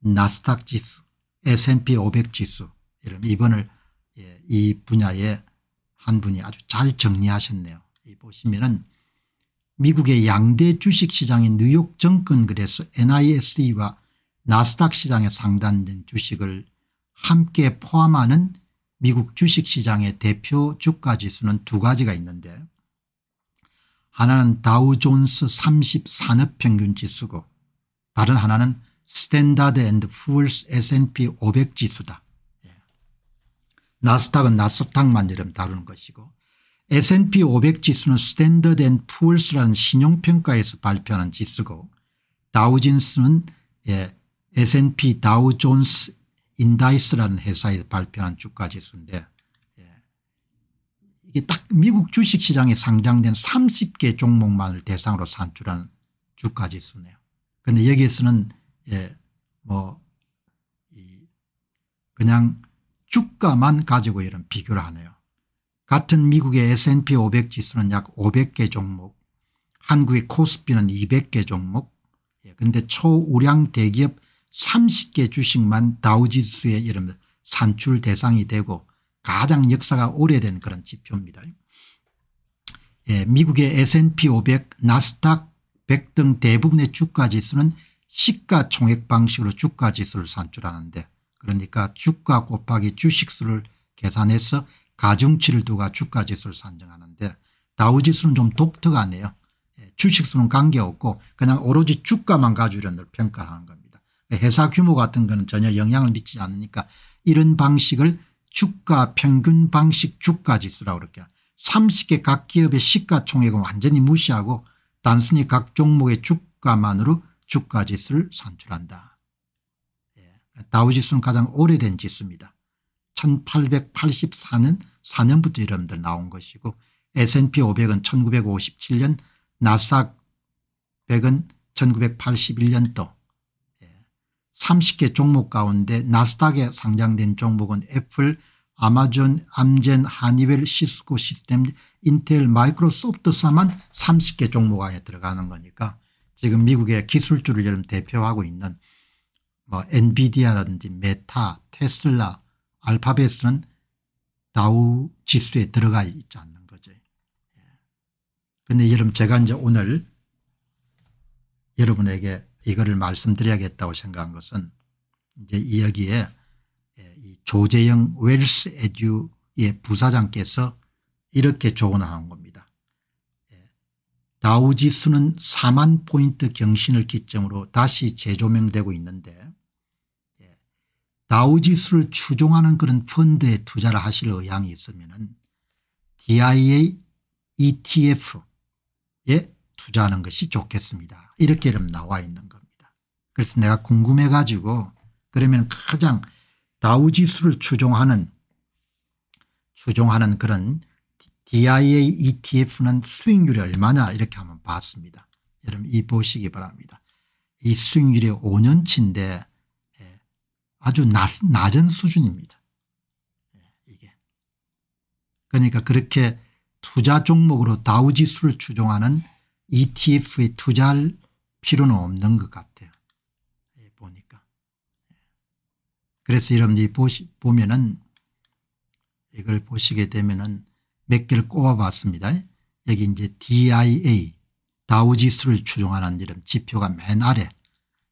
나스닥 지수, S&P 500 지수 이런 이번을 예, 이 분야에 한 분이 아주 잘 정리하셨네요. 보시면은 미국의 양대 주식시장인 뉴욕 정권 그래서 NISE와 나스닥 시장에 상단된 주식을 함께 포함하는 미국 주식시장의 대표 주가지수는 두 가지가 있는데 하나는 다우존스 30 산업평균지수고 다른 하나는 스탠다드 앤드 풀스 S&P 500 지수다. 예. 나스닥은 나스닥만 이름 다루는 것이고 S&P 500 지수는 스탠더드 앤 풀스라는 신용평가에서 발표하는 지수고 다우진스는 예, S&P 다우존스 인다이스라는 회사에 발표한 주가지수인데 예. 이게 딱 미국 주식시장에 상장된 30개 종목만을 대상으로 산출한 주가지수네요. 그런데 여기에서는 예, 뭐, 이, 그냥 주가만 가지고 이런 비교를 하네요. 같은 미국의 S&P 500 지수는 약 500개 종목, 한국의 코스피는 200개 종목, 예, 근데 초우량 대기업 30개 주식만 다우지수의 이런 산출 대상이 되고 가장 역사가 오래된 그런 지표입니다. 예, 미국의 S&P 500, 나스닥 100 등 대부분의 주가 지수는 시가총액 방식으로 주가지수를 산출하는데 그러니까 주가 곱하기 주식수를 계산해서 가중치를 두고 주가지수를 산정하는데 다우지수는 좀 독특하네요. 예, 주식수는 관계없고 그냥 오로지 주가만 가지고 늘 평가를 하는 겁니다. 회사 규모 같은 거는 전혀 영향을 미치지 않으니까 이런 방식을 주가 평균 방식 주가지수라고 그렇게 30개 각 기업의 시가총액은 완전히 무시하고 단순히 각 종목의 주가만으로 주가 지수를 산출한다. 예. 다우 지수는 가장 오래된 지수입니다. 1884년 4년부터 여러분들 나온 것이고 S&P 500은 1957년 나삭 100은 1981년도 30개 종목 가운데 나스닥에 상장된 종목은 애플, 아마존, 암젠, 하니웰, 시스코 시스템, 인텔, 마이크로소프트사만 30개 종목 안에 들어가는 거니까 지금 미국의 기술주를 여러 대표하고 있는 뭐 엔비디아라든지 메타, 테슬라, 알파벳은 다우 지수에 들어가 있지 않는 거죠. 그런데 예. 여러분 제가 이제 오늘 여러분에게 이거를 말씀드려야겠다고 생각한 것은 이제 이 여기에 예, 이 조재영 웰스 에듀의 부사장께서 이렇게 조언을 한 겁니다. 다우지수는 4만 포인트 경신을 기점으로 다시 재조명되고 있는데 다우지수를 예, 추종하는 그런 펀드에 투자를 하실 의향이 있으면 DIA ETF에 투자하는 것이 좋겠습니다. 이렇게 이름 나와 있는 겁니다. 그래서 내가 궁금해 가지고 그러면 가장 다우지수를 추종하는 추종하는 그런 DIA ETF는 수익률이 얼마냐 이렇게 한번 봤습니다. 여러분 이 보시기 바랍니다. 이 수익률이 5년치인데 예, 아주 낮, 낮은 수준입니다. 예, 이게 그러니까 그렇게 투자 종목으로 다우지수를 추종하는 ETF에 투자할 필요는 없는 것 같아요. 예, 보니까. 그래서 여러분이 보시, 보면은 이걸 보시게 되면은 몇 개를 꼽아봤습니다. 여기 이제 DIA 다우지수를 추종하는 이름 지표가 맨 아래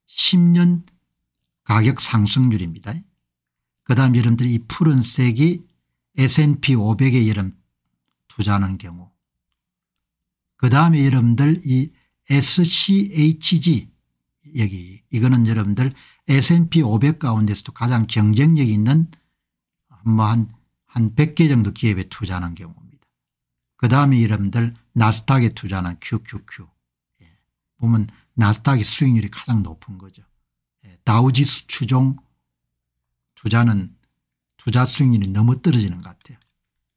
10년 가격 상승률입니다. 그 다음 여러분들이 이 푸른색이 S&P 500에 여름 투자하는 경우 그 다음에 여러분들 이 SCHG 여기 이거는 여러분들 S&P 500 가운데서도 가장 경쟁력 있는 뭐한 한 100개 정도 기업에 투자하는 경우입니다. 그 다음에 여러분들 나스닥에 투자하는 QQQ 예. 보면 나스닥의 수익률이 가장 높은 거죠. 예. 다우지수 추종 투자는 투자 수익률이 너무 떨어지는 것 같아요.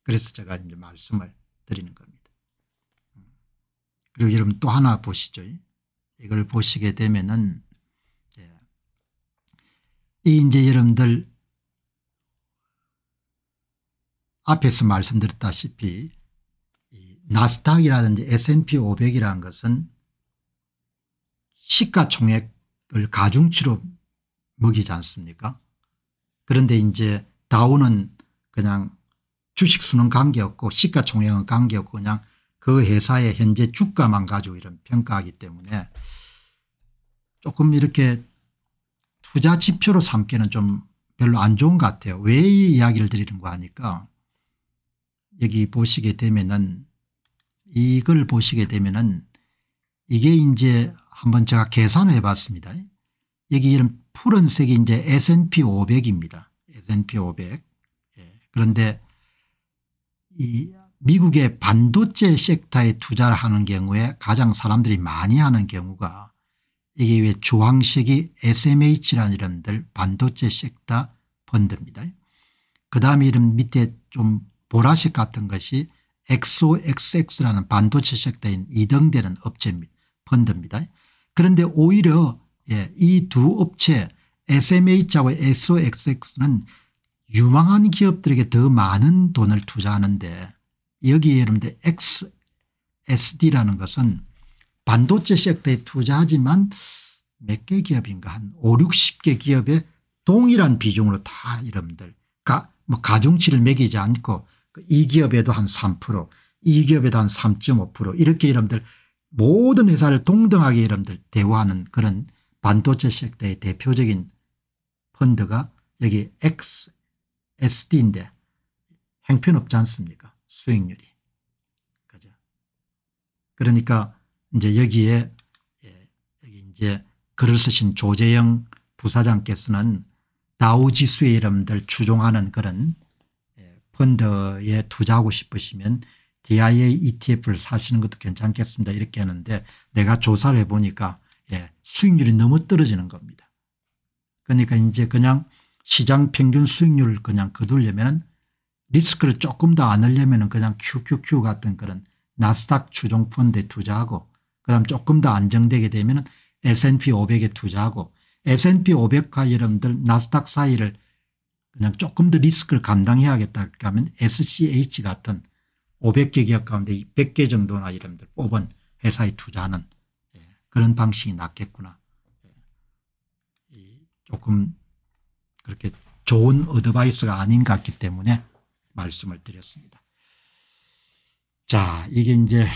그래서 제가 이제 말씀을 드리는 겁니다. 음. 그리고 여러분 또 하나 보시죠. 이걸 보시게 되면은 예. 이제 여러분들 앞에서 말씀드렸다시피 나스닥이라든지 S&P 500이라는 것은 시가총액을 가중치로 먹이지 않습니까 그런데 이제 다우는 그냥 주식 수는 관계없고 시가총액은 관계없고 그냥 그 회사의 현재 주가만 가지고 이런 평가하기 때문에 조금 이렇게 투자 지표로 삼기는 좀 별로 안 좋은 것 같아요. 왜 이 이야기를 드리는 거 하니까 여기 보시게 되면은 이걸 보시게 되면은 이게 이제 한번 제가 계산을 해봤습니다. 여기 이런 푸른색이 이제 S&P 500입니다. S&P 500. 예. 그런데 이 미국의 반도체 섹터에 투자를 하는 경우에 가장 사람들이 많이 하는 경우가 이게 왜 주황색이 SMH라는 이름들 반도체 섹터 펀드입니다. 그 다음에 이름 밑에 좀 보라색 같은 것이 XOXX라는 반도체색대인 이등되는 업체입니다. 펀드입니다. 그런데 오히려 예, 이 두 업체 SMH하고 SOXX는 유망한 기업들에게 더 많은 돈을 투자하는데 여기에 여러분들 XSD라는 것은 반도체 섹터에 투자하지만 몇 개 기업인가 한 5, 60개 기업에 동일한 비중으로 다 여러분들 가, 뭐 가중치를 매기지 않고 이 기업에도 한 3%, 이 기업에도 한 3.5% 이렇게 여러분들 모든 회사를 동등하게 여러분들 대우하는 그런 반도체 섹터의 대표적인 펀드가 여기 XSD인데 행편없지 않습니까 수익률이. 그죠. 그러니까 이제 여기에 예, 여기 이제 글을 쓰신 조재영 부사장께서는 다우지수의 이름들 추종하는 그런 펀드에 투자하고 싶으시면 DIA ETF를 사시는 것도 괜찮겠습니다 이렇게 하는데 내가 조사를 해보니까 예, 수익률이 너무 떨어지는 겁니다. 그러니까 이제 그냥 시장 평균 수익률을 그냥 거두려면 리스크를 조금 더 안으려면 그냥 QQQ 같은 그런 나스닥 추종 펀드에 투자하고 그다음 조금 더 안정되게 되면 S&P 500에 투자하고 S&P 500과 여러분들 나스닥 사이를 그냥 조금 더 리스크를 감당해야겠다 하면 SCH 같은 500개 기업 가운데 200개 정도나 이름들 뽑은 회사에 투자하는 예, 그런 방식이 낫겠구나. 예. 조금 그렇게 좋은 어드바이스가 아닌 것 같기 때문에 말씀을 드렸습니다. 자 이게 이제